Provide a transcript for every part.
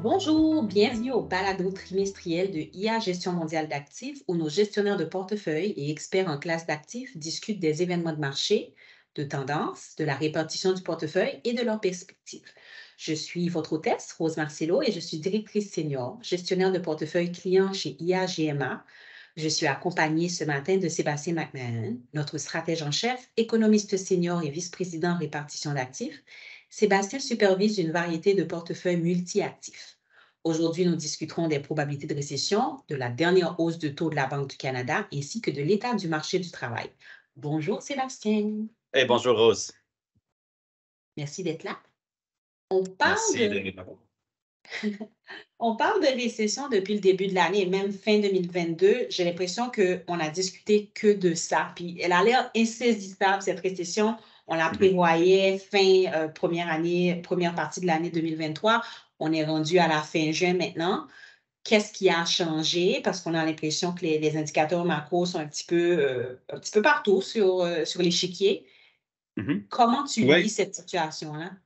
Bonjour, bienvenue au balado trimestriel de IA Gestion mondiale d'actifs où nos gestionnaires de portefeuille et experts en classe d'actifs discutent des événements de marché, de tendances, de la répartition du portefeuille et de leurs perspectives. Je suis votre hôtesse, Rose Marcello, et je suis directrice senior, gestionnaire de portefeuille client chez IA GMA. Je suis accompagnée ce matin de Sébastien McMahon, notre stratège en chef, économiste senior et vice-président répartition d'actifs, Sébastien supervise une variété de portefeuilles multi-actifs. Aujourd'hui, nous discuterons des probabilités de récession, de la dernière hausse de taux de la Banque du Canada ainsi que de l'état du marché du travail. Bonjour Sébastien. Et bonjour Rose. Merci d'être là. On parle, de... on parle de récession depuis le début de l'année même fin 2022. J'ai l'impression qu'on a discuté que de ça. Puis elle a l'air insaisissable, cette récession. On la prévoyait fin euh, première année, première partie de l'année 2023. On est rendu à la fin juin maintenant. Qu'est-ce qui a changé? Parce qu'on a l'impression que les, indicateurs macro sont un petit peu, euh, un petit peu partout sur, euh, sur l'échiquier. Mhm. Comment tu lis cette situation-là? Hein?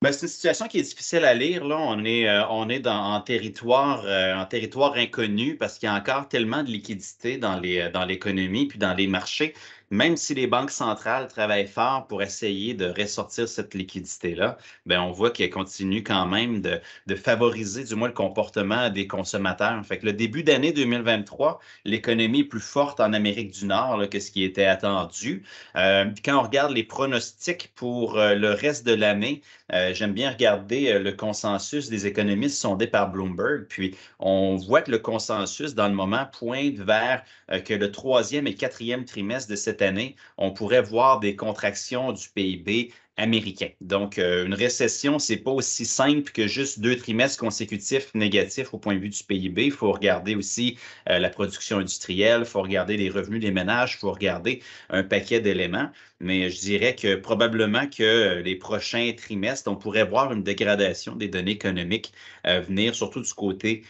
Ben, c'est une situation qui est difficile à lire. Là, on est, on est dans, en, territoire, territoire inconnu parce qu'il y a encore tellement de liquidités dans l'économie dans puis dans les marchés même si les banques centrales travaillent fort pour essayer de ressortir cette liquidité-là, ben on voit qu'elle continue quand même de, favoriser du moins le comportement des consommateurs. Fait que le début d'année 2023, l'économie est plus forte en Amérique du Nord que ce qui était attendu. Euh, quand on regarde les pronostics pour euh, le reste de l'année, euh, j'aime bien regarder le consensus des économistes sondés par Bloomberg. Puis on voit que le consensus, dans le moment, pointe vers que le troisième et quatrième trimestre de cette année, on pourrait voir des contractions du PIB américain. Donc, euh, une récession, c'est pas aussi simple que juste deux trimestres consécutifs négatifs au point de vue du PIB. Il faut regarder aussi euh, la production industrielle, il faut regarder les revenus des ménages, il faut regarder un paquet d'éléments. Mais je dirais que probablement que euh, les prochains trimestres, on pourrait voir une dégradation des données économiques venir, surtout du côté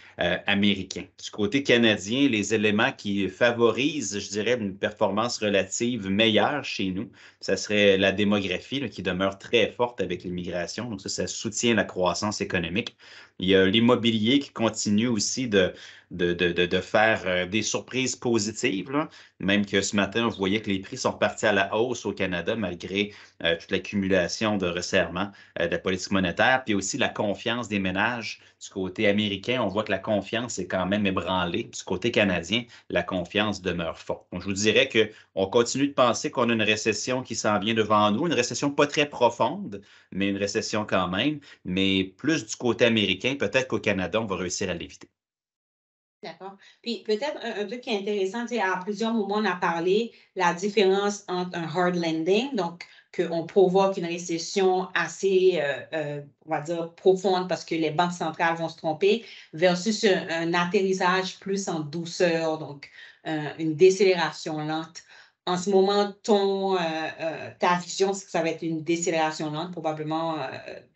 américain. Du côté canadien, les éléments qui favorisent, je dirais, une performance relative meilleure chez nous, ça serait la démographie qui donne demeure très forte avec l'immigration. Donc, ça, ça soutient la croissance économique. Il y a l'immobilier qui continue aussi de, de, faire euh, des surprises positives. Même que ce matin, on voyait que les prix sont repartis à la hausse au Canada malgré euh, toute l'accumulation de resserrement euh, de la politique monétaire, puis aussi la confiance des ménages du côté américain. On voit que la confiance est quand même ébranlée. Du côté canadien, la confiance demeure forte. je vous dirais qu'on continue de penser qu'on a une récession qui s'en vient devant nous, une récession pas très profonde, mais une récession quand même, mais plus du côté américain, peut-être qu'au Canada, on va réussir à l'éviter. D'accord. Puis peut-être un, truc qui est intéressant, à plusieurs moments, on a parlé la différence entre un hard landing, donc qu'on provoque une récession assez, euh, euh, on va dire, profonde parce que les banques centrales vont se tromper, versus un, atterrissage plus en douceur, donc euh, une décélération lente. En ce moment, ton, ta vision, c'est que ça va être une décélération lente, probablement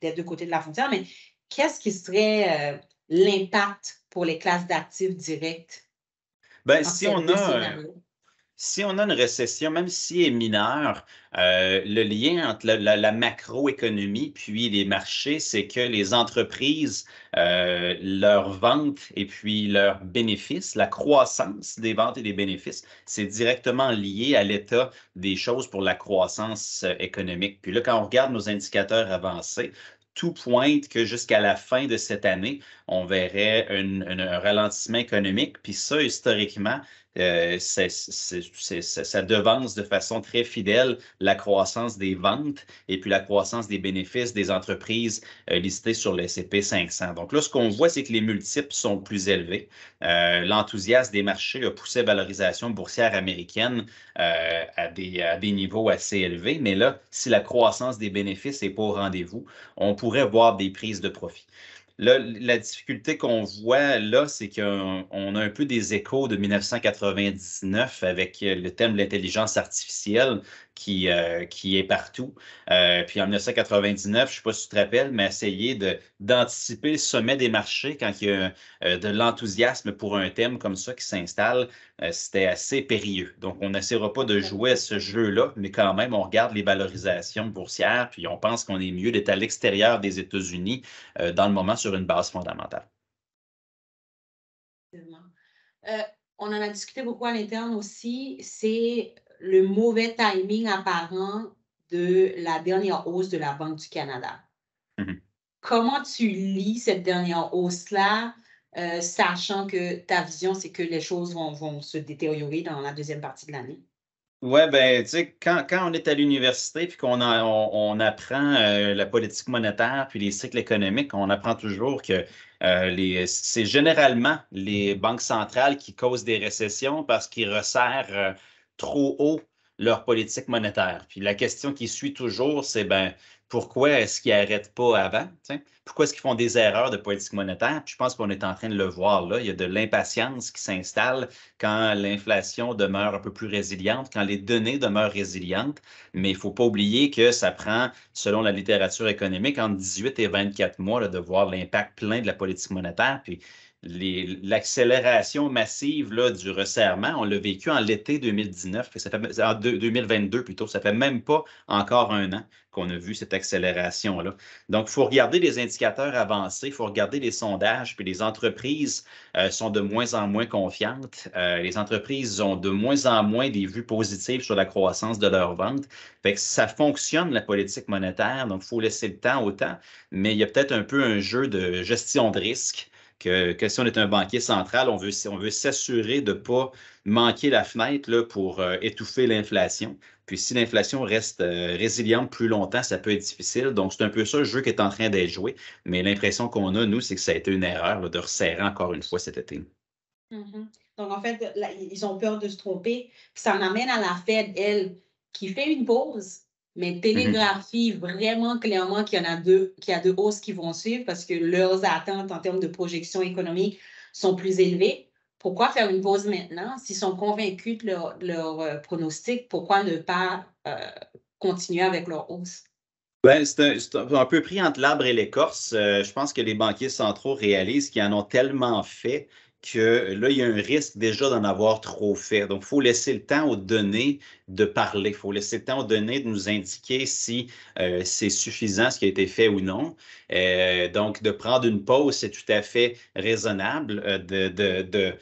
des deux côtés de la frontière, mais qu'est-ce qui serait l'impact pour les classes d'actifs directes. Ben si on a si on a une récession, même si elle est mineure, euh, le lien entre la, macroéconomie puis les marchés, c'est que les entreprises, euh, leurs ventes et puis leurs bénéfices, la croissance des ventes et des bénéfices, c'est directement lié à l'état des choses pour la croissance euh, économique. Puis là, quand on regarde nos indicateurs avancés, tout pointe que jusqu'à la fin de cette année, on verrait un ralentissement économique. Puis ça, historiquement, euh, ça devance de façon très fidèle la croissance des ventes et puis la croissance des bénéfices des entreprises euh, listées sur le CP 500. Donc là, ce qu'on voit, c'est que les multiples sont plus élevés. Euh, l'enthousiasme des marchés a poussé la valorisation boursière américaine à des, à, des, niveaux assez élevés. Mais là, si la croissance des bénéfices n'est pas au rendez-vous, on pourrait voir des prises de profit la difficulté qu'on voit là, c'est qu'on a un peu des échos de 1999 avec le thème de l'intelligence artificielle qui, euh, qui est partout. Euh, puis en 1999, je ne sais pas si tu te rappelles, mais essayer d'anticiper le sommet des marchés quand il y a euh, de l'enthousiasme pour un thème comme ça qui s'installe, c'était assez périlleux. Donc, on n'essaiera pas de jouer à ce jeu-là, mais quand même, on regarde les valorisations boursières, puis on pense qu'on est mieux d'être à l'extérieur des États-Unis dans le moment sur une base fondamentale. Euh, on en a discuté beaucoup à l'interne aussi, c'est le mauvais timing apparent de la dernière hausse de la Banque du Canada. Mhm. Comment tu lis cette dernière hausse-là, euh, sachant que ta vision, c'est que les choses vont se détériorer dans la deuxième partie de l'année? Oui, ben, tu sais, quand, on est à l'université puis qu'on on, apprend euh, la politique monétaire puis les cycles économiques, on apprend toujours que euh, les c'est généralement les banques centrales qui causent des récessions parce qu'ils resserrent euh, trop haut leur politique monétaire. Puis la question qui suit toujours, c'est ben, pourquoi est-ce qu'ils n'arrêtent pas avant? Pourquoi est-ce qu'ils font des erreurs de politique monétaire? je pense qu'on est en train de le voir là. Il y a de l'impatience qui s'installe quand l'inflation demeure un peu plus résiliente, quand les données demeurent résilientes. Mais il ne faut pas oublier que ça prend, selon la littérature économique, entre 18 et 24 mois de voir l'impact plein de la politique monétaire. Puis l'accélération massive du resserrement, on l'a vécu en l'été 2019, en 2022 plutôt, ça fait même pas encore un an qu'on a vu cette accélération-là. Donc, il faut regarder les indicateurs avancés, il faut regarder les sondages, puis les entreprises euh, sont de moins en moins confiantes, euh, les entreprises ont de moins en moins des vues positives sur la croissance de leurs ventes. Fait que ça fonctionne, la politique monétaire, donc il faut laisser le temps au temps, mais il y a peut-être un peu un jeu de gestion de risque que, si on est un banquier central, on veut, s'assurer de ne pas manquer la fenêtre pour euh, étouffer l'inflation. Puis si l'inflation reste euh, résiliente plus longtemps, ça peut être difficile. Donc, c'est un peu ça le jeu qui est en train d'être joué. Mais l'impression qu'on a, nous, c'est que ça a été une erreur de resserrer encore une fois cet été. Mm-hmm. Donc, en fait, ils ont peur de se tromper. Puis ça en amène à la Fed, elle, qui fait une pause mais mhm. télégraphie vraiment clairement qu'il y en a deux, qu'il y a deux hausses qui vont suivre parce que leurs attentes en termes de projection économique sont plus élevées. Pourquoi faire une pause maintenant s'ils sont convaincus de leur, euh, pronostic? Pourquoi ne pas euh, continuer avec leur hausse? Ben, c'est un, peu pris entre l'arbre et l'écorce. Euh, je pense que les banquiers centraux réalisent qu'ils en ont tellement fait que euh, là, il y a un risque déjà d'en avoir trop fait. Donc, il faut laisser le temps aux données de parler. Il faut laisser le temps aux données de nous indiquer si euh, c'est suffisant ce qui a été fait ou non. Euh, donc, de prendre une pause, c'est tout à fait raisonnable de,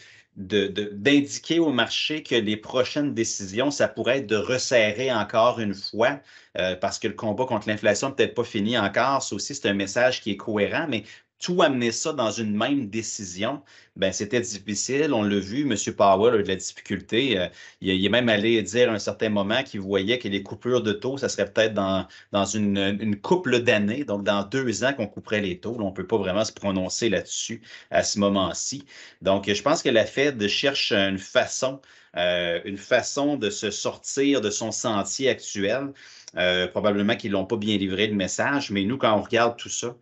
d'indiquer au marché que les prochaines décisions, ça pourrait être de resserrer encore une fois, parce que le combat contre l'inflation n'est peut-être pas fini encore. Ça aussi, c'est un message qui est cohérent, mais tout amener ça dans une même décision, ben c'était difficile. On l'a vu, M. Powell a eu de la difficulté. Euh, il, est même allé dire à un certain moment qu'il voyait que les coupures de taux, ça serait peut-être dans, dans une, couple d'années, donc dans deux ans qu'on couperait les taux. on ne peut pas vraiment se prononcer là-dessus à ce moment-ci. Donc, je pense que la Fed cherche une façon, euh, une façon de se sortir de son sentier actuel. Euh, probablement qu'ils ne l'ont pas bien livré le message, mais nous, quand on regarde tout ça,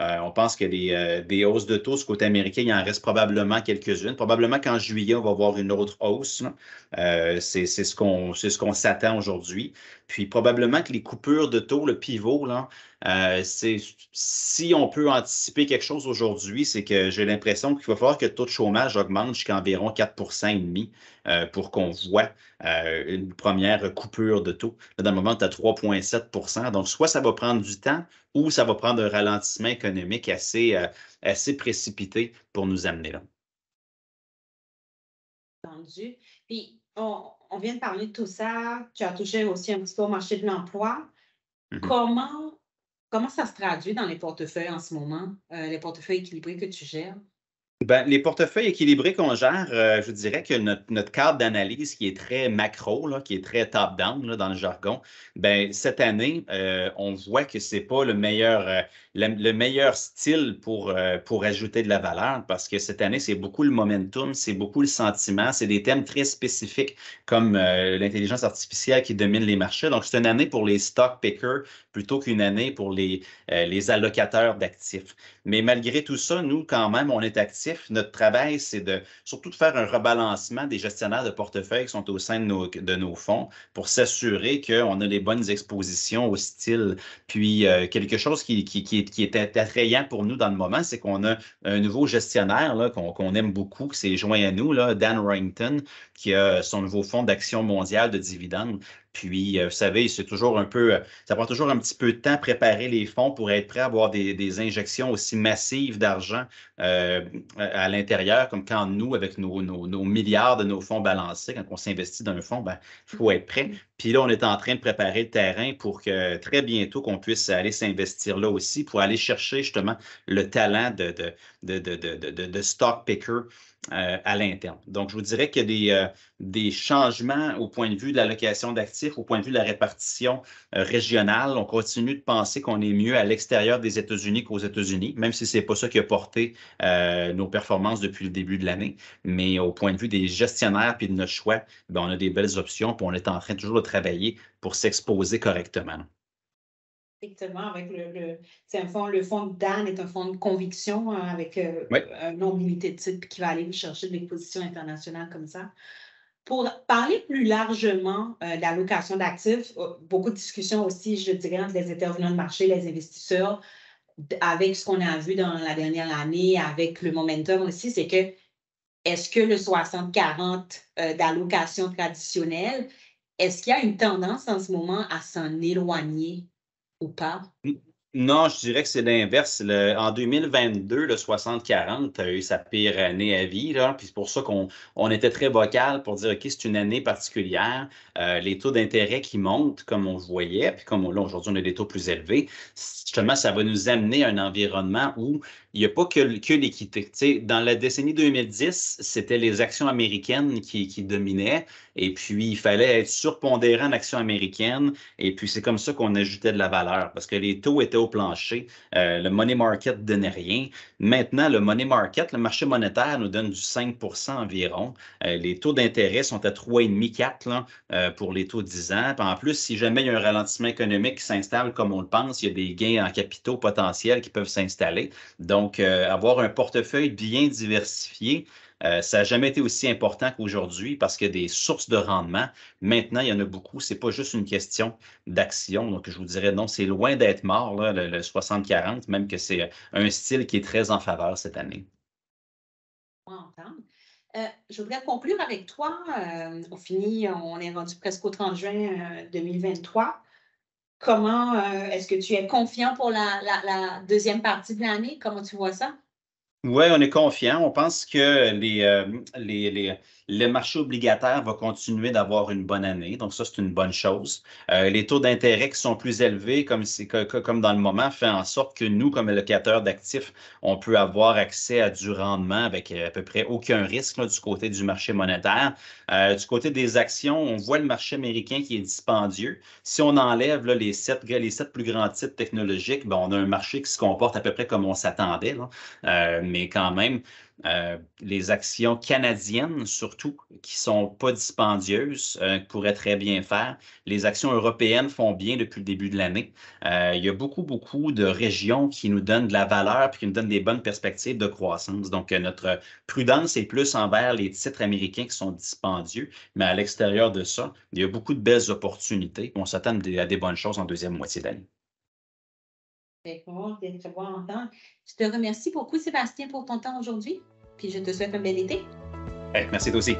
euh, on pense que euh, des hausses de taux, ce côté américain, il en reste probablement quelques-unes. Probablement qu'en juillet, on va voir une autre hausse. Euh, c'est ce qu'on s'attend aujourd'hui. Puis probablement que les coupures de taux, le pivot, là, euh, c'est si on peut anticiper quelque chose aujourd'hui, c'est que j'ai l'impression qu'il va falloir que le taux de chômage augmente jusqu'à environ 4,5 et demi euh, pour qu'on voit euh, une première coupure de taux. Là, dans le moment, tu as 3,7 Donc, soit ça va prendre du temps ou ça va prendre un ralentissement économique assez, assez précipité pour nous amener là. Entendu. Puis, on, vient de parler de tout ça. Tu as touché aussi un petit peu au marché de l'emploi. Mhm. Comment Comment ça se traduit dans les portefeuilles en ce moment, euh, les portefeuilles équilibrés que tu gères? Ben, les portefeuilles équilibrés qu'on gère, euh, je dirais que notre, cadre d'analyse qui est très macro, qui est très top-down dans le jargon, ben, cette année, euh, on voit que ce n'est pas le meilleur, euh, meilleur style pour, pour ajouter de la valeur parce que cette année, c'est beaucoup le momentum, c'est beaucoup le sentiment, c'est des thèmes très spécifiques comme l'intelligence artificielle qui domine les marchés. Donc, c'est une année pour les stock pickers plutôt qu'une année pour les, les allocateurs d'actifs. Mais malgré tout ça, nous, quand même, on est actifs notre travail, c'est de surtout de faire un rebalancement des gestionnaires de portefeuille qui sont au sein de nos, fonds pour s'assurer qu'on a les bonnes expositions au style. Puis euh, quelque chose qui, est attrayant pour nous dans le moment, c'est qu'on a un nouveau gestionnaire qu'on aime beaucoup, qui s'est joint à nous, Dan Warrington, qui a son nouveau fonds d'action mondiale de dividendes. Puis, euh, vous savez, c'est toujours un peu, euh, ça prend toujours un petit peu de temps préparer les fonds pour être prêt à avoir des, injections aussi massives d'argent euh, à l'intérieur, comme quand nous, avec nos, milliards de nos fonds balancés, quand on s'investit dans le fonds, ben, il faut être prêt. Mm-hmm. Puis là, on est en train de préparer le terrain pour que très bientôt qu'on puisse aller s'investir là aussi pour aller chercher justement le talent de, de, de stock picker euh, à l'interne. Donc, je vous dirais qu'il y a des, euh, des, changements au point de vue de l'allocation d'actifs, au point de vue de la répartition euh, régionale. On continue de penser qu'on est mieux à l'extérieur des États-Unis qu'aux États-Unis, même si ce n'est pas ça qui a porté nos performances depuis le début de l'année. Mais au point de vue des gestionnaires puis de notre choix, ben, on a des belles options, puis on est en train toujours de travailler pour s'exposer correctement. Exactement, avec le, fond, le fonds de Dan est un fonds de conviction hein, avec euh, un nombre limité de titres qui va aller chercher de positions internationales comme ça. Pour parler plus largement euh, d'allocation d'actifs, oh, beaucoup de discussions aussi, je dirais, entre les intervenants de marché, les investisseurs, avec ce qu'on a vu dans la dernière année, avec le momentum aussi, c'est que est-ce que le 60-40 euh, d'allocation traditionnelle, est-ce qu'il y a une tendance en ce moment à s'en éloigner ou pas? Non, je dirais que c'est l'inverse. En 2022, le 60-40 a eu sa pire année à vie. Puis c'est pour ça qu'on était très vocal pour dire OK, c'est une année particulière. Euh, les taux d'intérêt qui montent, comme on voyait, puis comme là, aujourd'hui, on a des taux plus élevés. Justement, ça va nous amener à un environnement où il n'y a pas que, l'équité. dans la décennie 2010, c'était les actions américaines qui, dominaient. Et puis, il fallait être surpondérant en actions américaines. Et puis, c'est comme ça qu'on ajoutait de la valeur parce que les taux étaient au plancher. Euh, le money market ne donnait rien. Maintenant, le money market, le marché monétaire nous donne du 5 environ. Euh, les taux d'intérêt sont à 3,5, 4 euh, pour les taux de 10 ans. en plus, si jamais il y a un ralentissement économique qui s'installe comme on le pense, il y a des gains en capitaux potentiels qui peuvent s'installer. Donc, donc, euh, avoir un portefeuille bien diversifié, euh, ça n'a jamais été aussi important qu'aujourd'hui parce que des sources de rendement, maintenant, il y en a beaucoup. Ce n'est pas juste une question d'action. Donc, je vous dirais non, c'est loin d'être mort, le, 60-40, même que c'est euh, un style qui est très en faveur cette année. je voudrais conclure avec toi. on finit, on est rendu presque au 30 juin 2023. Comment euh, est-ce que tu es confiant pour la, deuxième partie de l'année? Comment tu vois ça? Oui, on est confiant. On pense que les, euh, les le marché obligataire va continuer d'avoir une bonne année, donc ça, c'est une bonne chose. Euh, les taux d'intérêt qui sont plus élevés, comme, comme dans le moment, fait en sorte que nous, comme allocateurs d'actifs, on peut avoir accès à du rendement avec euh, à peu près aucun risque du côté du marché monétaire. Euh, du côté des actions, on voit le marché américain qui est dispendieux. Si on enlève les, sept, plus grands titres technologiques, ben, on a un marché qui se comporte à peu près comme on s'attendait, mais quand même, euh, les actions canadiennes, surtout, qui ne sont pas dispendieuses, euh, pourraient très bien faire. Les actions européennes font bien depuis le début de l'année. Euh, il y a beaucoup, beaucoup de régions qui nous donnent de la valeur et qui nous donnent des bonnes perspectives de croissance. Donc, notre prudence est plus envers les titres américains qui sont dispendieux, mais à l'extérieur de ça, il y a beaucoup de belles opportunités. On s'attend à des bonnes choses en deuxième moitié d'année. Je te remercie beaucoup, Sébastien, pour ton temps aujourd'hui. Puis je te souhaite un bel été. Eh, merci, toi aussi.